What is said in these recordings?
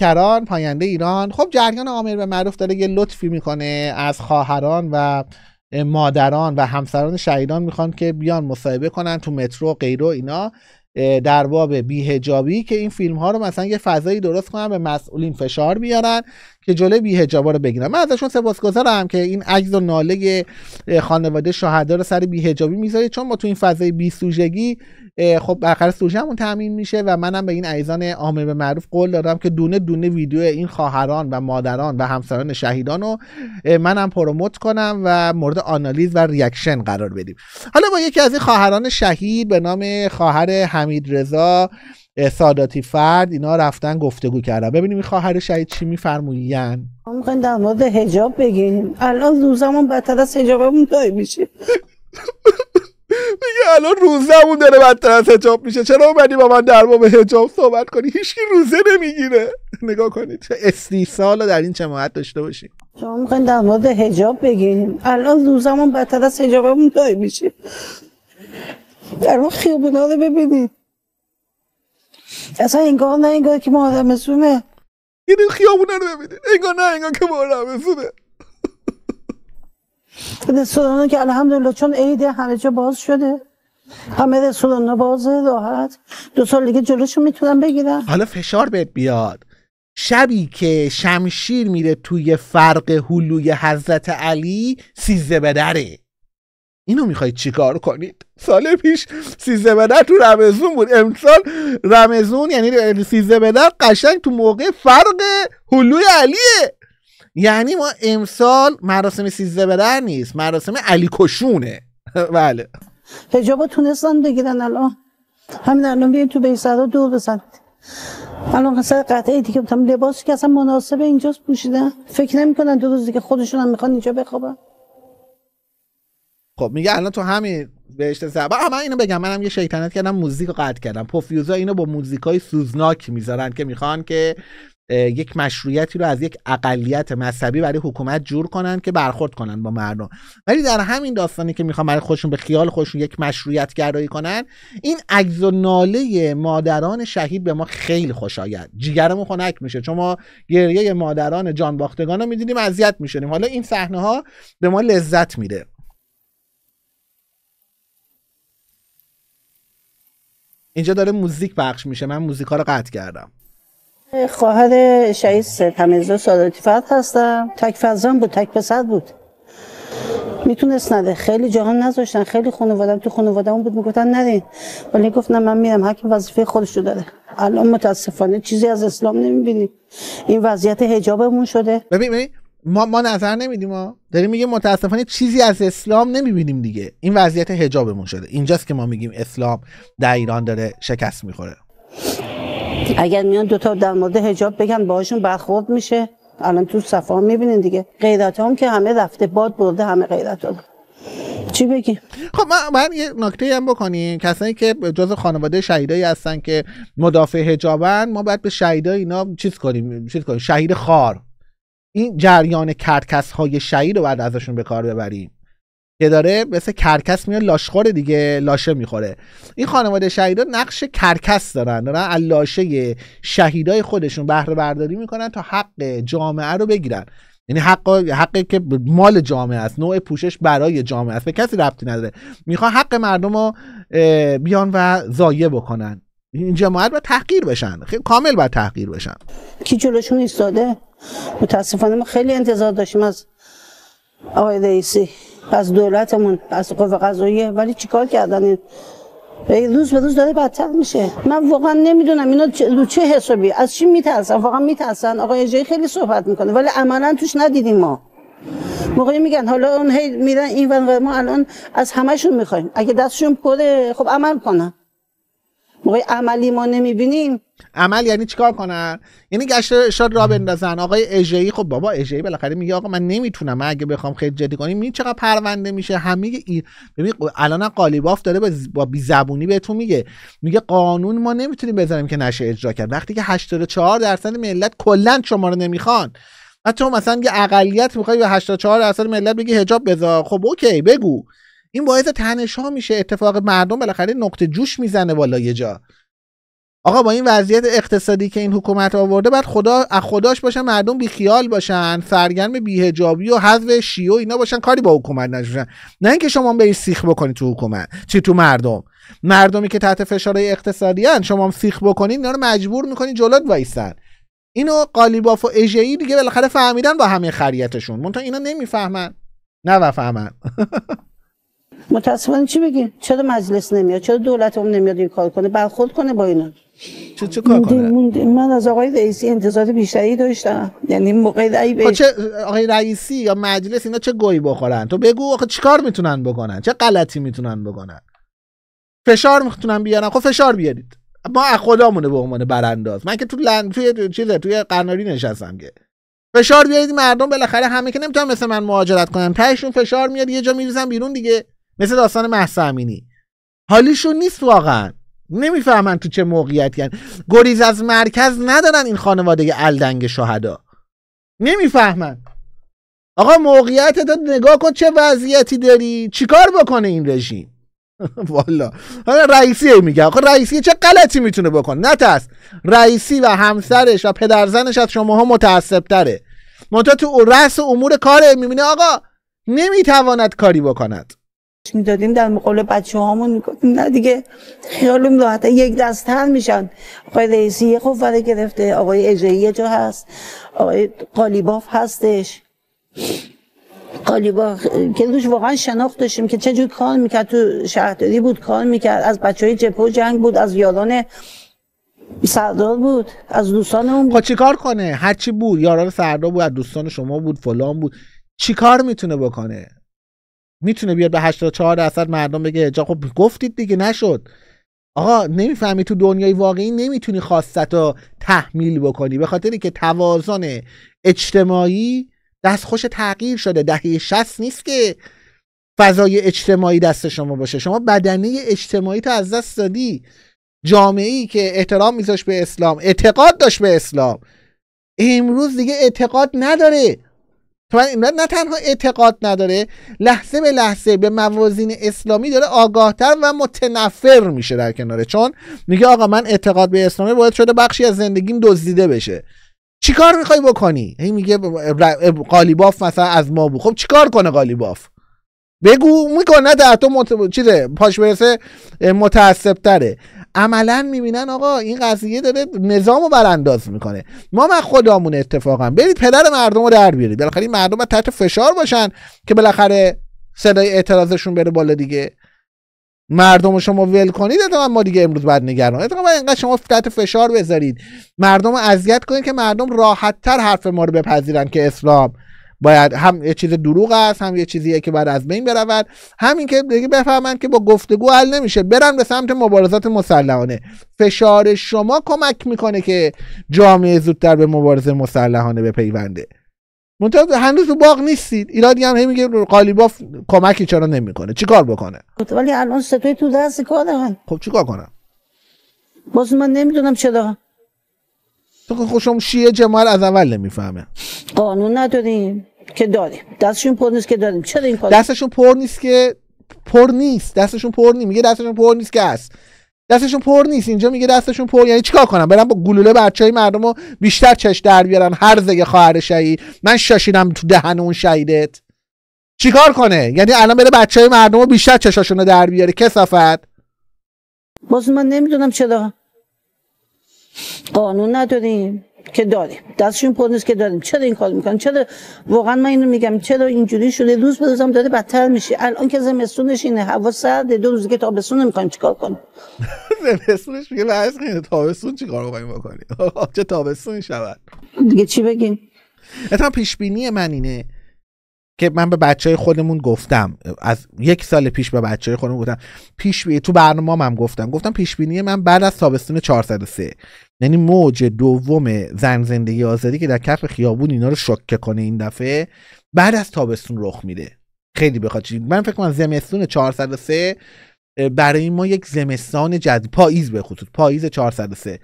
کران پاینده ایران خب جریان آمر به معروف داره یه لطفی میکنه از خواهران و مادران و همسران شهیدان میخوان که بیان مصاحبه کنن تو مترو و اینا در باب بیهجابی که این فیلم ها رو مثلا یه فضایی درست کنن به مسئولین فشار بیارن که جلوی بیهجابا رو بگیرن من ازشون سپاسگزارم که این عجز و ناله خانواده شهدا رو سر بیهجابی میذاره چون ما تو این فضای بی سوژگی خب بالاخره سوژمون تامین میشه و منم به این عیزان عامه به معروف قول دادم که دونه دونه ویدیو این خواهران و مادران و همسران شهیدان رو منم پروموت کنم و مورد آنالیز و ریاکشن قرار بدیم حالا با یکی از این خواهران شهید به نام خواهر حمید رضا ساداتی فرد اینا رفتن گفتگو کردن ببینیم این خواهر شهید چی میفرموین میخواین در مورد حجاب بگیم الان روزمون بدتر از حجابمون دای میشه میگه الان روزمون داره بدتر از حجاب میشه چرا اومدی با من در باب حجاب صحبت کنی هیچکی روزه نمیگیره نگاه کنید چه استیصال در این جماعت داشته باشیم شما میخواین در مورد حجاب بگیم الان روزمون بدتر از حجابمون دای میشه در اون خیابونا رو ببینید اصلا انگار نه انگار که ما آدم سومه این خیابونه رو ببینید انگار نه انگار که ما آدم سومه رستوران که الحمدلله چون عیده همه جا باز شده همه رستوران بازه راحت دو سال دیگه جلوشو میتونم بگیرم حالا فشار بهت بیاد شبی که شمشیر میره توی فرق هلوی حضرت علی سیزه به اینو میخواید چیکار کنید سال پیش سیزده بدر تو رمزون بود امسال رمزون یعنی سیزده بدر قشنگ تو موقع فرق هلوی علیه یعنی ما امسال مراسم سیزده بدر نیست مراسم علی کشونه بله هجابا تونستن بگیرن الان همین الان بیایم تو بیسرها دور بزنید الان قصد قطعه دیگه بودم لباسی که اصلا مناسب اینجاست پوشیدن فکر نمی کنن دو روز که خودشون هم میخوان اینجا بخوابن خب میگه الان تو همین بهشت سبا من اینو بگم منم یه شیطنت کردم موزیک قطع کردم پوفیوزا اینو با موزیکای سوزناک میذارن که میخوان که یک مشروعیتی رو از یک اقلیت مذهبی برای حکومت جور کنن که برخورد کنن با مردم ولی در همین داستانی که میخوان برای خودشون به خیال خودشون یک مشروعیت گرایی کنن این عجز و ناله مادران شهید به ما خیلی خوش آید خنک میشه چون ما گریه مادران جان باختگان میدیدیم اذیت میشیم حالا این صحنه ها به ما لذت میده اینجا داره موزیک پخش میشه من موزیک ها رو قطع کردم خواهر شهید تمیزو فرد هستم تک فرزان بود تک پسر بود میتونست نده خیلی جهان نذاشتن خیلی خانوادم تو خانوادم بود میگفتن نرین ولی گفت نه من میرم هر وظیفه خودش رو داره الان متاسفانه چیزی از اسلام نمیبینیم این وضعیت حجابمون شده ببین ببین ما ما نظر نمیدیم ما داریم میگه متاسفانه چیزی از اسلام نمیبینیم دیگه این وضعیت حجابمون شده اینجاست که ما میگیم اسلام در ایران داره شکست میخوره اگر میان دوتا در مورد حجاب بگن باشون برخورد میشه الان تو صفا میبینین دیگه غیرت هم که همه رفته باد برده همه غیرت هم. چی بگی؟ خب من, یه نکته هم بکنیم کسایی که جز خانواده شهیدایی هستن که مدافع حجابن ما باید به شهیدای اینا چیز کنیم چیز کنیم شهید خار این جریان کرکس های شهید رو بعد ازشون به کار ببریم که داره مثل کرکس میاد لاشخور دیگه لاشه میخوره این خانواده شهیدا نقش کرکس دارن دارن از لاشه شهیدای خودشون بهره برداری میکنن تا حق جامعه رو بگیرن یعنی حق حقی که مال جامعه است نوع پوشش برای جامعه است به کسی ربطی نداره میخوان حق مردم رو بیان و ضایع بکنن این جماعت باید تحقیر بشن خیلی کامل باید تحقیر بشن کی جلوشون ایستاده متاسفانه ما خیلی انتظار داشتیم از آقای رئیسی از دولتمون از قوه قضاییه ولی چیکار کردن این روز به روز داره بدتر میشه من واقعا نمیدونم اینا رو چه حسابی از چی میترسن واقعا میترسن آقای جی خیلی صحبت میکنه ولی عملا توش ندیدیم ما موقعی میگن حالا اون هی میرن این و ما الان از همهشون میخوایم اگه دستشون پره خب عمل کنن موقع عملی ما نمیبینیم عمل یعنی چیکار کنن یعنی گشت شاد را بندازن آقای اژه‌ای خب بابا اژه‌ای بالاخره میگه آقا من نمیتونم من اگه بخوام خیلی جدی کنیم این چقدر پرونده میشه همه ای... ببین الان قالیباف داره با بی زبونی بهتون میگه میگه قانون ما نمیتونیم بذاریم که نشه اجرا کرد وقتی که 84 درصد ملت کلا شما رو نمیخوان و تو مثلا یه اقلیت میخوای به 84 درصد ملت بگی حجاب بذار خب اوکی بگو این باعث تنش ها میشه اتفاق مردم بالاخره نقطه جوش میزنه والا یه جا آقا با این وضعیت اقتصادی که این حکومت آورده بعد خدا از خداش باشن مردم بی خیال باشن سرگرم بیهجابی و حذف شیو اینا باشن کاری با حکومت نشوشن نه اینکه شما به سیخ بکنی تو حکومت چی تو مردم مردمی که تحت فشار اقتصادی هن. شما سیخ بکنین اینا رو مجبور میکنی جلاد وایسن اینو قالیباف و اژه‌ای دیگه بالاخره فهمیدن با همه خریتشون منتها اینا نمیفهمن نه متاسفانه چی بگین چرا مجلس نمیاد چرا دولت اون نمیاد این کار کنه برخورد کنه با اینا چه چه کار کنه من از آقای رئیسی انتظار بیشتری داشتم یعنی موقع به... خب چه آقای رئیسی یا مجلس اینا چه گویی بخورن تو بگو آخه چیکار میتونن بکنن چه غلطی میتونن بکنن فشار میتونن بیارن خب فشار بیارید ما از خدامونه به عنوان برانداز من که تو لند توی چیزه توی قناری نشستم که فشار بیارید مردم بالاخره همه که نمیتونن مثل من مهاجرت کنن تهشون فشار میاد یه جا میریزن بیرون دیگه مثل داستان محسا امینی حالیشون نیست واقعا نمیفهمن تو چه موقعیتی هن. گریز از مرکز ندارن این خانواده الدنگ شهدا نمیفهمن آقا موقعیت نگاه کن چه وضعیتی داری چیکار بکنه این رژیم والا حالا رئیسی میگه آخه رئیسی چه غلطی میتونه بکنه نترس رئیسی و همسرش و پدرزنش از شماها متعصب تره منتها تو رأس امور کاره میبینه آقا نمیتواند کاری بکند میدادیم در مقابل بچه هامون میکنیم نه دیگه خیالم راحت یک دستن میشن آقای رئیسی یه خوفره گرفته آقای اجرایی یه جا هست آقای قالیباف هستش قالیباف که روش واقعا شناخت داشتیم که چجور کار میکرد تو شهرداری بود کار میکرد از بچه های جپو جنگ بود از یاران سردار بود از اون بود خب چیکار کنه هرچی بود یاران سردار بود از دوستان شما بود فلان بود چیکار میتونه بکنه میتونه بیاد به 84 درصد مردم بگه جا خب گفتید دیگه نشد آقا نمیفهمی تو دنیای واقعی نمیتونی خواستت رو تحمیل بکنی به خاطر که توازن اجتماعی دستخوش تغییر شده دهه 60 نیست که فضای اجتماعی دست شما باشه شما بدنه اجتماعی تو از دست دادی جامعه ای که احترام میذاش به اسلام اعتقاد داشت به اسلام امروز دیگه اعتقاد نداره این نه تنها اعتقاد نداره لحظه به لحظه به موازین اسلامی داره آگاهتر و متنفر میشه در کناره چون میگه آقا من اعتقاد به اسلامی باید شده بخشی از زندگیم دزدیده بشه چیکار میخوای بکنی هی میگه قالیباف مثلا از ما بو خب چیکار کنه قالیباف بگو میکنه در تو مت... چیزه پاش برسه متعصب تره عملا میبینن آقا این قضیه داره نظام رو برانداز میکنه ما من خدامون اتفاقا برید پدر مردم رو در بیارید بالاخره مردم تحت فشار باشن که بالاخره صدای اعتراضشون بره بالا دیگه مردم شما ول کنید اتفاقا ما دیگه امروز بعد نگران اتفاقا اینقدر شما تحت فشار بذارید مردم رو اذیت کنید که مردم راحت تر حرف ما رو بپذیرن که اسلام باید هم یه چیز دروغ است هم یه چیزیه که بعد از بین برود همین که دیگه بفهمند که با گفتگو حل نمیشه برن به سمت مبارزات مسلحانه فشار شما کمک میکنه که جامعه زودتر به مبارزه مسلحانه بپیونده منتظر هنوز تو باغ نیستید ایرادی هم میگه قالیباف کمکی چرا نمیکنه چیکار بکنه ولی الان ستوی تو دست کار خب چیکار کنم باز من نمیدونم چرا تو خوشم شیعه جمال از اول نمیفهمه قانون نداریم که داریم دستشون پر نیست که داریم چرا این کار دستشون پر نیست که پر نیست دستشون پر نیست میگه دستشون پر نیست که هست دستشون پر نیست اینجا میگه دستشون پر یعنی چیکار کنم برم با گلوله های مردم رو بیشتر چش در بیارم هر زگه خواهر شهی من شاشیدم تو دهن اون شهیدت چیکار کنه یعنی الان بره های مردم رو بیشتر چشاشون رو در بیاره کسافت باز من نمیدونم چرا قانون نداریم که داریم دستشون پر نیست که داریم چرا این کار میکنن چرا واقعا من اینو میگم چرا اینجوری شده روز به روزم داره بدتر میشه الان که زمستونش اینه هوا سرده دو روز که تابستون نمیخوایم چیکار کنیم زمستونش میگه لحظه تابستون چیکار کنیم بکنیم چه تابستون شود دیگه چی بگیم اتفاقا پیش بینی من اینه که من به بچه خودمون گفتم از یک سال پیش به بچه خودمون گفتم پیش بی... تو برنامه هم گفتم گفتم پیش بینی من بعد از تابستون 403 یعنی موج دوم زن زندگی آزادی که در کف خیابون اینا رو شکه کنه این دفعه بعد از تابستون رخ میده خیلی بخواد من فکر کنم زمستون 403 برای ما یک زمستان جدید پاییز به خصوص پاییز 403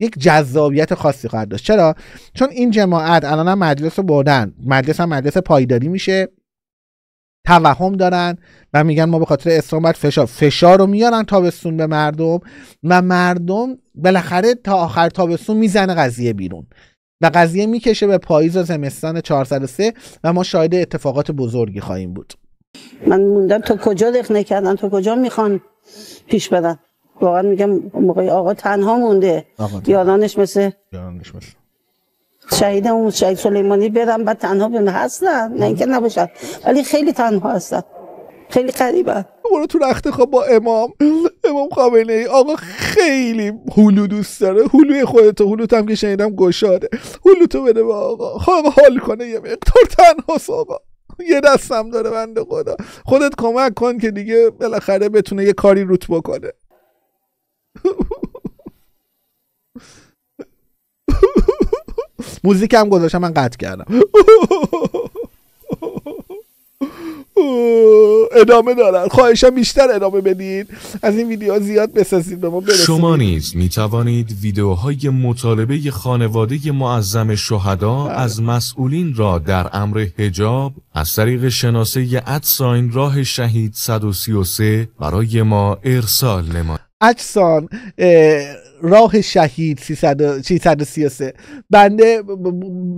یک جذابیت خاصی خواهد داشت چرا چون این جماعت الان هم مجلس رو بردن مجلس هم مجلس پایداری میشه توهم دارن و میگن ما به خاطر اسلام باید فشار فشار رو میارن تابستون به مردم و مردم بالاخره تا آخر تابستون میزنه قضیه بیرون و قضیه میکشه به پاییز و زمستان 403 و ما شاهد اتفاقات بزرگی خواهیم بود من موندم تا کجا دخ نکردن تا کجا میخوان پیش بدن واقعا میگم موقع آقا تنها مونده یادانش مثل یادانش مثل شهید اون شهید سلیمانی برم بعد تنها بیم هستن نه اینکه نباشن ولی خیلی تنها هستن خیلی قریبه. برو تو رخت خواب با امام امام خامنه ای آقا خیلی هلو دوست داره هلوی خودتو هلو هم که شنیدم گشاده هلو تو بده به آقا خواب حال کنه یه مقدار تنها آقا یه دستم داره بنده خدا خودت کمک کن که دیگه بالاخره بتونه یه کاری روت بکنه موزیک هم گذاشتم من قطع کردم ادامه دارن خواهشم بیشتر ادامه بدید. از این ویدیو زیاد بسازید به ما برسید شما نیز می توانید ویدیوهای مطالبه خانواده معظم شهدا بله. از مسئولین را در امر حجاب از طریق شناسه ادساین راه شهید 133 برای ما ارسال نمایید اجسان راه شهید 333 بنده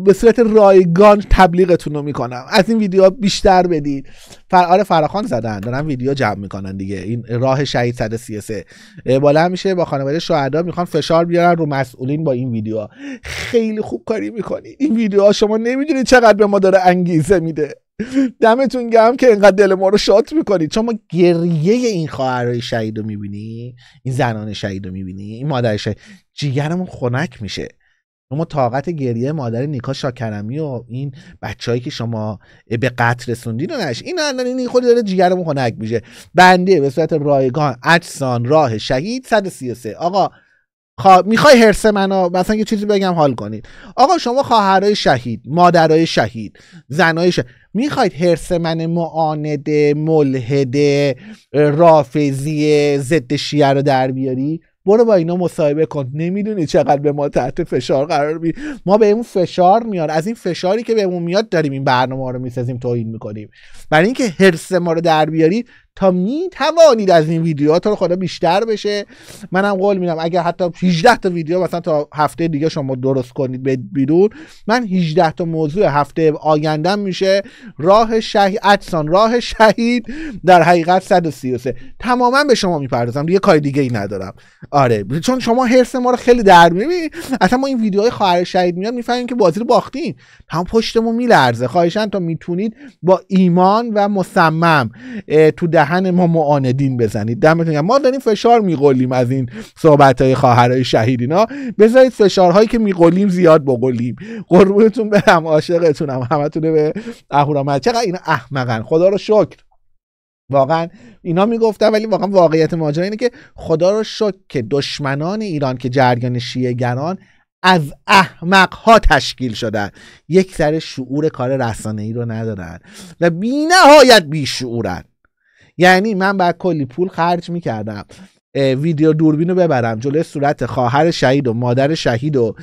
به صورت رایگان تبلیغتون رو میکنم از این ویدیو بیشتر بدید فرار فراخان زدن دارن ویدیو جمع میکنن دیگه این راه شهید 133 بالا میشه با خانواده شهدا میخوان فشار بیارن رو مسئولین با این ویدیو خیلی خوب کاری میکنی این ویدیوها شما نمیدونید چقدر به ما داره انگیزه میده دمتون گم که اینقدر دل ما رو شات میکنید چون ما گریه این خواهرای شهید رو میبینی این زنان شهید رو میبینی این مادر شهید جیگرمون خنک میشه ما طاقت گریه مادر نیکا شاکرمی و این بچههایی که شما به قتل رسوندین رو نش این الان این خود داره جیگرمون خنک میشه بنده به صورت رایگان اجسان راه شهید 133 آقا خوا... خب، میخوای هرس منو مثلا یه چیزی بگم حال کنید آقا شما خواهرای شهید مادرای شهید زنای شهید میخواید هرس من معاند ملحد رافضی ضد شیعه رو در بیاری برو با اینا مصاحبه کن نمیدونی چقدر به ما تحت فشار قرار می ما به اون فشار میار از این فشاری که بهمون میاد داریم این برنامه رو میسازیم توهین میکنیم برای اینکه هرس ما رو در بیاری تا می توانید از این ویدیوها تا رو خدا بیشتر بشه منم قول میدم اگر حتی 18 تا ویدیو مثلا تا هفته دیگه شما درست کنید به بیرون من 18 تا موضوع هفته آینده میشه راه شهید اجسان راه شهید در حقیقت 133 تماما به شما میپردازم دیگه کار دیگه ای ندارم آره چون شما حرس ما رو خیلی در میبینید اصلا ما این ویدیوهای خواهر شهید میاد میفهمیم که بازی رو باختیم هم پشتمون میلرزه خواهشن تا میتونید با ایمان و مصمم تو ده دهن ما معاندین بزنید دمتون ما داریم فشار میقولیم از این صحبت های خواهرای شهید اینا بذارید فشارهایی که میقولیم زیاد بقولیم قربونتون برم عاشقتونم همتونه به اهورامزدا چقدر اینا احمقن خدا رو شکر واقعا اینا میگفتن ولی واقعا واقعیت ماجرا اینه که خدا رو شکر که دشمنان ایران که جریان شیعه گران از احمق ها تشکیل شدن یک سر شعور کار رسانه ای رو ندارن و بی نهایت بی یعنی من بعد کلی پول خرج میکردم ویدیو دوربین رو ببرم جلوی صورت خواهر شهید و مادر شهید و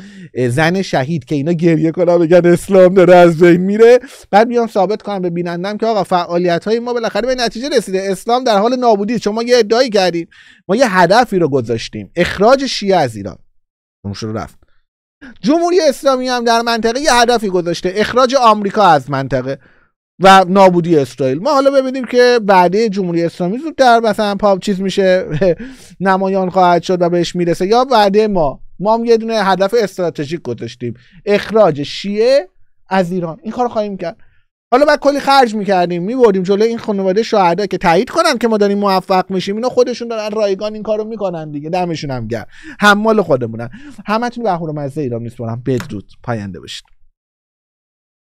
زن شهید که اینا گریه کنن بگن اسلام داره از بین میره بعد میام ثابت کنم به بینندم که آقا فعالیت های ما بالاخره به نتیجه رسیده اسلام در حال نابودی شما یه ادعایی کردیم ما یه هدفی رو گذاشتیم اخراج شیعه از ایران رو رفت جمهوری اسلامی هم در منطقه یه هدفی گذاشته اخراج آمریکا از منطقه و نابودی اسرائیل ما حالا ببینیم که بعدی جمهوری اسلامی زودتر مثلا پاپ چیز میشه نمایان خواهد شد و بهش میرسه یا بعدی ما ما هم یه دونه هدف استراتژیک گذاشتیم اخراج شیعه از ایران این کار خواهیم کرد حالا بعد کلی خرج میکردیم میبردیم جلو این خانواده شهدا که تایید کنن که ما داریم موفق میشیم اینا خودشون دارن رایگان این کارو میکنن دیگه دمشون هم گرم حمال خودمونن همتون بهور مزه ایران نیست بدرود پاینده